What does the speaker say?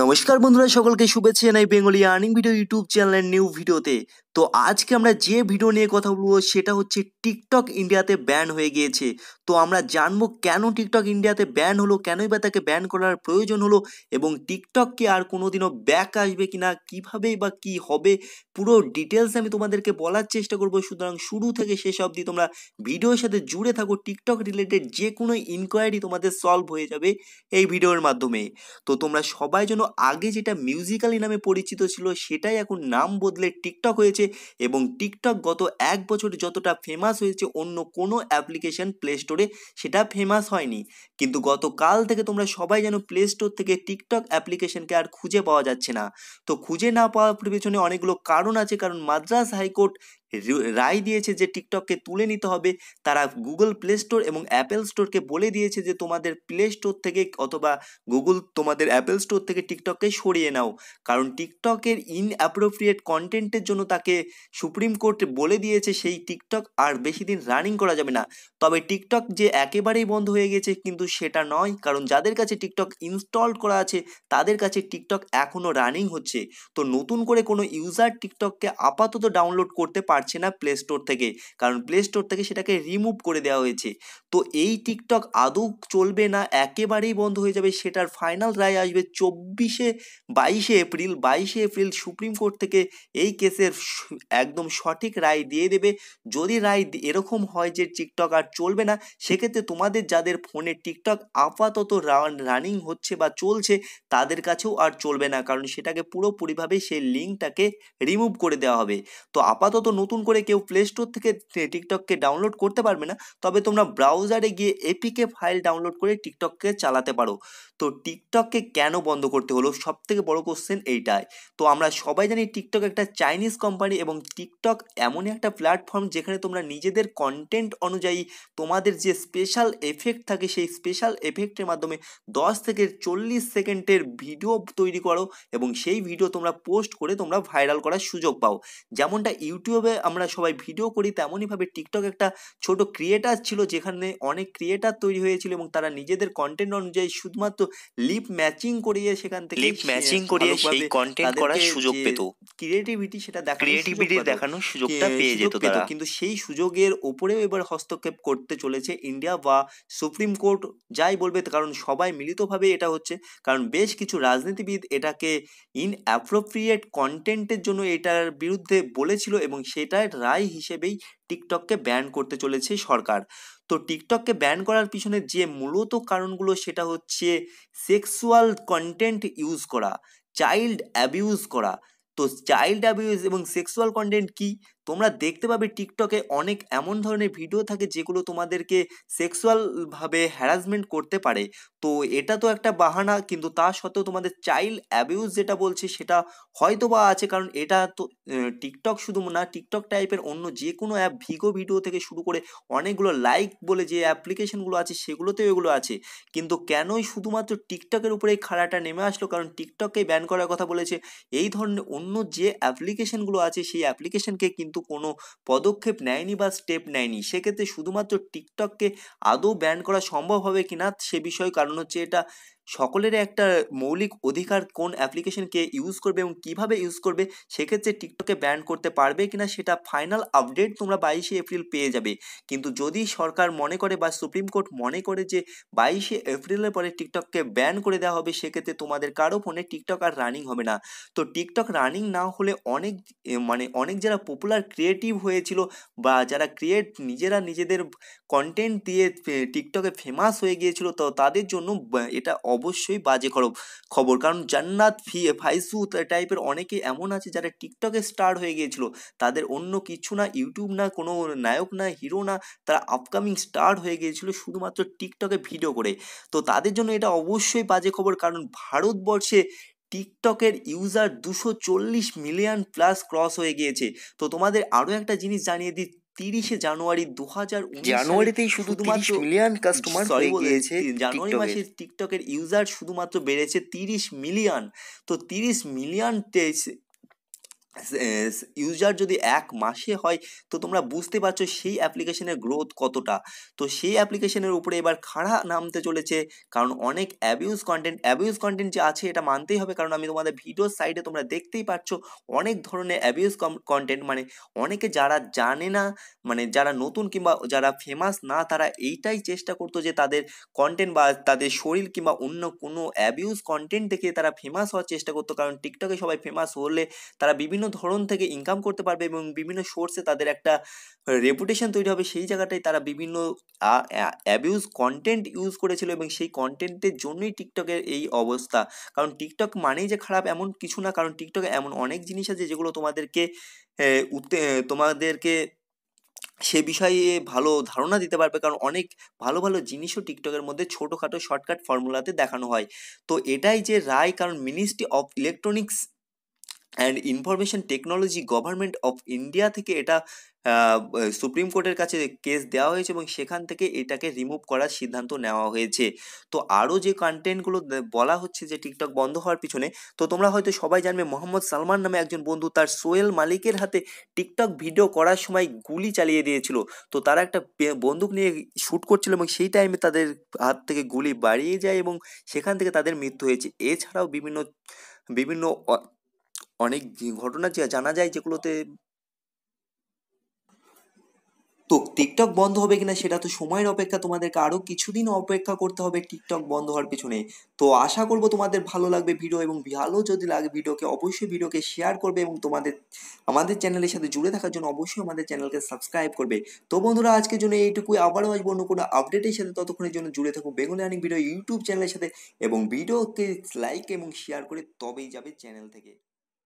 নমস্কার বন্ধুরা সকলকে শুভেচ্ছা জানাই বেঙ্গলি আর্নিং ভিডিও ইউটিউব চ্যানেলের নিউ ভিডিওতে তো আজকে আমরা যে ভিডিও নিয়ে কথা বলবো সেটা হচ্ছে টিকটক ইন্ডিয়াতে ব্যান হয়ে গিয়েছে তো আমরা জানবো কেন টিকটক ইন্ডিয়াতে ব্যান হলো কেনই বা তাকে ব্যান করার প্রয়োজন হলো এবং টিকটককে আর কোনোদিনও ব্যাক আসবে কি না কীভাবে বা কি হবে পুরো ডিটেলস আমি তোমাদেরকে বলার চেষ্টা করবো সুতরাং শুরু থেকে শেষ অবধি তোমরা ভিডিওর সাথে জুড়ে থাকো টিকটক রিলেটেড যে কোনো ইনকোয়ারি তোমাদের সলভ হয়ে যাবে এই ভিডিওর মাধ্যমে তো তোমরা সবাই জন্য আগে যেটা মিউজিক্যালি নামে পরিচিত ছিল সেটাই এখন নাম বদলে টিকটক হয়েছে এবং টিকটক গত এক বছর যতটা ফেমাস হয়েছে অন্য কোনো অ্যাপ্লিকেশন প্লে স্টোরে সেটা ফেমাস হয়নি কিন্তু গত কাল থেকে তোমরা সবাই যেন প্লে স্টোর থেকে টিকটক অ্যাপ্লিকেশনকে আর খুঁজে পাওয়া যাচ্ছে না তো খুঁজে না পাওয়ার পেছনে অনেকগুলো কারণ আছে কারণ মাদ্রাস হাইকোর্ট রায় দিয়েছে যে টিকটককে তুলে নিতে হবে তারা গুগল প্লে স্টোর এবং অ্যাপেল স্টোরকে বলে দিয়েছে যে তোমাদের প্লে স্টোর থেকে অথবা গুগল তোমাদের অ্যাপেল স্টোর থেকে টিকটককে সরিয়ে নাও কারণ টিকটকের অ্যাপ্রোপ্রিয়েট কন্টেন্টের জন্য তাকে সুপ্রিম কোর্ট বলে দিয়েছে সেই টিকটক আর বেশি দিন রানিং করা যাবে না তবে টিকটক যে একেবারেই বন্ধ হয়ে গেছে কিন্তু সেটা নয় কারণ যাদের কাছে টিকটক ইনস্টল করা আছে তাদের কাছে টিকটক এখনও রানিং হচ্ছে তো নতুন করে কোনো ইউজার টিকটককে আপাতত ডাউনলোড করতে পারছে পারছে না প্লে স্টোর থেকে কারণ প্লে স্টোর থেকে সেটাকে রিমুভ করে দেওয়া হয়েছে তো এই টিকটক আদৌ চলবে না একেবারেই বন্ধ হয়ে যাবে সেটার ফাইনাল রায় আসবে চব্বিশে বাইশে এপ্রিল বাইশে এপ্রিল সুপ্রিম কোর্ট থেকে এই কেসের একদম সঠিক রায় দিয়ে দেবে যদি রায় এরকম হয় যে টিকটক আর চলবে না সেক্ষেত্রে তোমাদের যাদের ফোনে টিকটক আপাতত রানিং হচ্ছে বা চলছে তাদের কাছেও আর চলবে না কারণ সেটাকে পুরোপুরিভাবে সেই লিঙ্কটাকে রিমুভ করে দেওয়া হবে তো আপাতত নতুন করে কেউ প্লে স্টোর থেকে টিকটককে ডাউনলোড করতে পারবে না তবে তোমরা ব্রাউজারে গিয়ে এপিকে ফাইল ডাউনলোড করে টিকটককে চালাতে পারো তো টিকটককে কেন বন্ধ করতে হলো সব থেকে বড় কোশ্চেন এইটাই তো আমরা সবাই জানি টিকটক একটা চাইনিজ কোম্পানি এবং টিকটক এমনই একটা প্ল্যাটফর্ম যেখানে তোমরা নিজেদের কন্টেন্ট অনুযায়ী তোমাদের যে স্পেশাল এফেক্ট থাকে সেই স্পেশাল এফেক্টের মাধ্যমে দশ থেকে চল্লিশ সেকেন্ডের ভিডিও তৈরি করো এবং সেই ভিডিও তোমরা পোস্ট করে তোমরা ভাইরাল করার সুযোগ পাও যেমনটা ইউটিউবে আমরা সবাই ভিডিও করি তেমনইভাবে টিকটক একটা ছোট ক্রিয়েটার ছিল যেখানে অনেক ক্রিয়েটার তৈরি হয়েছিল এবং তারা নিজেদের কন্টেন্ট অনুযায়ী শুধুমাত্র লিপ ম্যাচিং করিয়ে সেখান থেকে লিপ ম্যাচিং করিয়ে সেই কন্টেন্ট করার সুযোগ পেত ক্রিয়েটিভিটি সেটা ক্রিয়েটিভিটি দেখানোর সুযোগটা পেয়ে যেত তারা কিন্তু সেই সুযোগের উপরেও এবার হস্তক্ষেপ করতে চলেছে ইন্ডিয়া বা সুপ্রিম কোর্ট যাই বলবে কারণ সবাই মিলিতভাবে এটা হচ্ছে কারণ বেশ কিছু রাজনীতিবিদ এটাকে ইন অ্যাপ্রোপ্রিয়েট কন্টেন্টের জন্য এটার বিরুদ্ধে বলেছিল এবং সেই এটার রায় হিসেবেই টিকটককে ব্যান করতে চলেছে সরকার তো টিকটককে ব্যান করার পিছনে যে মূলত কারণগুলো সেটা হচ্ছে সেক্সুয়াল কন্টেন্ট ইউজ করা চাইল্ড অ্যাবিউজ করা তো চাইল্ড অ্যাবিউজ এবং সেক্সুয়াল কন্টেন্ট কি তোমরা দেখতে পাবে টিকটকে অনেক এমন ধরনের ভিডিও থাকে যেগুলো তোমাদেরকে সেক্সুয়ালভাবে হ্যারাসমেন্ট করতে পারে তো এটা তো একটা বাহানা কিন্তু তা সত্ত্বেও তোমাদের চাইল্ড অ্যাবিউজ যেটা বলছে সেটা হয়তো বা আছে কারণ এটা তো টিকটক শুধু না টিকটক টাইপের অন্য যে কোনো অ্যাপ ভিগো ভিডিও থেকে শুরু করে অনেকগুলো লাইক বলে যে অ্যাপ্লিকেশনগুলো আছে সেগুলোতেও এগুলো আছে কিন্তু কেনই শুধুমাত্র টিকটকের উপরে খাড়াটা নেমে আসলো কারণ টিকটককে ব্যান করার কথা বলেছে এই ধরনের অন্য যে অ্যাপ্লিকেশনগুলো আছে সেই অ্যাপ্লিকেশনকে কিন্তু কিন্তু কোনো পদক্ষেপ নেয়নি বা স্টেপ নেয়নি সেক্ষেত্রে শুধুমাত্র টিকটককে আদৌ ব্যান করা সম্ভব হবে কিনা সে বিষয়ে কারণ হচ্ছে এটা সকলের একটা মৌলিক অধিকার কোন অ্যাপ্লিকেশনকে ইউজ করবে এবং কিভাবে ইউজ করবে সেক্ষেত্রে টিকটকে ব্যান করতে পারবে কিনা সেটা ফাইনাল আপডেট তোমরা বাইশে এপ্রিল পেয়ে যাবে কিন্তু যদি সরকার মনে করে বা সুপ্রিম কোর্ট মনে করে যে বাইশে এপ্রিলের পরে টিকটককে ব্যান করে দেওয়া হবে সেক্ষেত্রে তোমাদের কারো ফোনে টিকটক আর রানিং হবে না তো টিকটক রানিং না হলে অনেক মানে অনেক যারা পপুলার ক্রিয়েটিভ হয়েছিল বা যারা ক্রিয়েট নিজেরা নিজেদের কন্টেন্ট দিয়ে টিকটকে ফেমাস হয়ে গিয়েছিল তো তাদের জন্য এটা অবশ্যই বাজে খরব খবর কারণ জান্নাত ফি ফাইসু টাইপের অনেকে এমন আছে যারা টিকটকে স্টার হয়ে গিয়েছিল তাদের অন্য কিছু না ইউটিউব না কোনো নায়ক না হিরো না তারা আপকামিং স্টার হয়ে গিয়েছিল শুধুমাত্র টিকটকে ভিডিও করে তো তাদের জন্য এটা অবশ্যই বাজে খবর কারণ ভারতবর্ষে টিকটকের ইউজার দুশো চল্লিশ মিলিয়ন প্লাস ক্রস হয়ে গিয়েছে তো তোমাদের আরও একটা জিনিস জানিয়ে দিই তিরিশে জানুয়ারি দু হাজার জানুয়ারিতেই শুধুমাত্র মিলিয়ন কাস্টমার হয়ে গিয়েছে জানুয়ারি মাসে টিকটকের ইউজার শুধুমাত্র বেড়েছে তিরিশ মিলিয়ন তো তিরিশ মিলিয়ন ইউজার যদি এক মাসে হয় তো তোমরা বুঝতে পারছো সেই অ্যাপ্লিকেশনের গ্রোথ কতটা তো সেই অ্যাপ্লিকেশনের উপরে এবার খাড়া নামতে চলেছে কারণ অনেক অ্যাবিউজ কন্টেন্ট অ্যাবিউজ কন্টেন্ট যে আছে এটা মানতেই হবে কারণ আমি তোমাদের ভিডিও সাইডে তোমরা দেখতেই পাচ্ছ অনেক ধরনের অ্যাবিউজ কন্টেন্ট মানে অনেকে যারা জানে না মানে যারা নতুন কিংবা যারা ফেমাস না তারা এইটাই চেষ্টা করতো যে তাদের কন্টেন্ট বা তাদের শরীর কিংবা অন্য কোনো অ্যাবিউজ কন্টেন্ট দেখে তারা ফেমাস হওয়ার চেষ্টা করতো কারণ টিকটকে সবাই ফেমাস হলে তারা বিভিন্ন ধরন থেকে ইনকাম করতে পারবে এবং বিভিন্ন সোর্সে তাদের একটা রেপুটেশন তৈরি হবে সেই জায়গাটায় তারা বিভিন্ন অ্যাবিউজ কন্টেন্ট ইউজ করেছিল এবং সেই কন্টেন্টের জন্যই টিকটকের এই অবস্থা কারণ টিকটক মানেই যে খারাপ এমন কিছু না কারণ টিকটকে এমন অনেক জিনিস আছে যেগুলো তোমাদেরকে তোমাদেরকে সে বিষয়ে ভালো ধারণা দিতে পারবে কারণ অনেক ভালো ভালো জিনিসও টিকটকের মধ্যে ছোটোখাটো শর্টকাট ফর্মুলাতে দেখানো হয় তো এটাই যে রায় কারণ ministry of electronics and information technology government of India থেকে এটা সুপ্রিম কোর্টের কাছে কেস দেওয়া হয়েছে এবং সেখান থেকে এটাকে রিমুভ করার সিদ্ধান্ত নেওয়া হয়েছে তো আরও যে কন্টেন্টগুলো বলা হচ্ছে যে টিকটক বন্ধ হওয়ার পিছনে তো তোমরা হয়তো সবাই জানবে মোহাম্মদ সালমান নামে একজন বন্ধু তার সোয়েল মালিকের হাতে টিকটক ভিডিও করার সময় গুলি চালিয়ে দিয়েছিল তো তারা একটা বন্দুক নিয়ে শ্যুট করছিল এবং সেই টাইমে তাদের হাত থেকে গুলি বাড়িয়ে যায় এবং সেখান থেকে তাদের মৃত্যু হয়েছে এছাড়াও বিভিন্ন বিভিন্ন অনেক ঘটনা জানা যায় যেগুলোতে তো টিকটক বন্ধ হবে কিনা সেটা তো সময়ের অপেক্ষা তোমাদেরকে আরও কিছুদিন অপেক্ষা করতে হবে টিকটক বন্ধ হওয়ার পিছনে তো আশা করব তোমাদের ভালো লাগবে ভিডিও এবং ভালো যদি লাগে ভিডিওকে অবশ্যই ভিডিওকে শেয়ার করবে এবং তোমাদের আমাদের চ্যানেলের সাথে জুড়ে থাকার জন্য অবশ্যই আমাদের চ্যানেলকে সাবস্ক্রাইব করবে তো বন্ধুরা আজকের জন্য এইটুকুই আবারও আসবো অন্য কোনো আপডেটের সাথে ততক্ষণের জন্য জুড়ে থাকুন বেগুন আর্নিং ভিডিও ইউটিউব চ্যানেলের সাথে এবং ভিডিওকে লাইক এবং শেয়ার করে তবেই যাবে চ্যানেল থেকে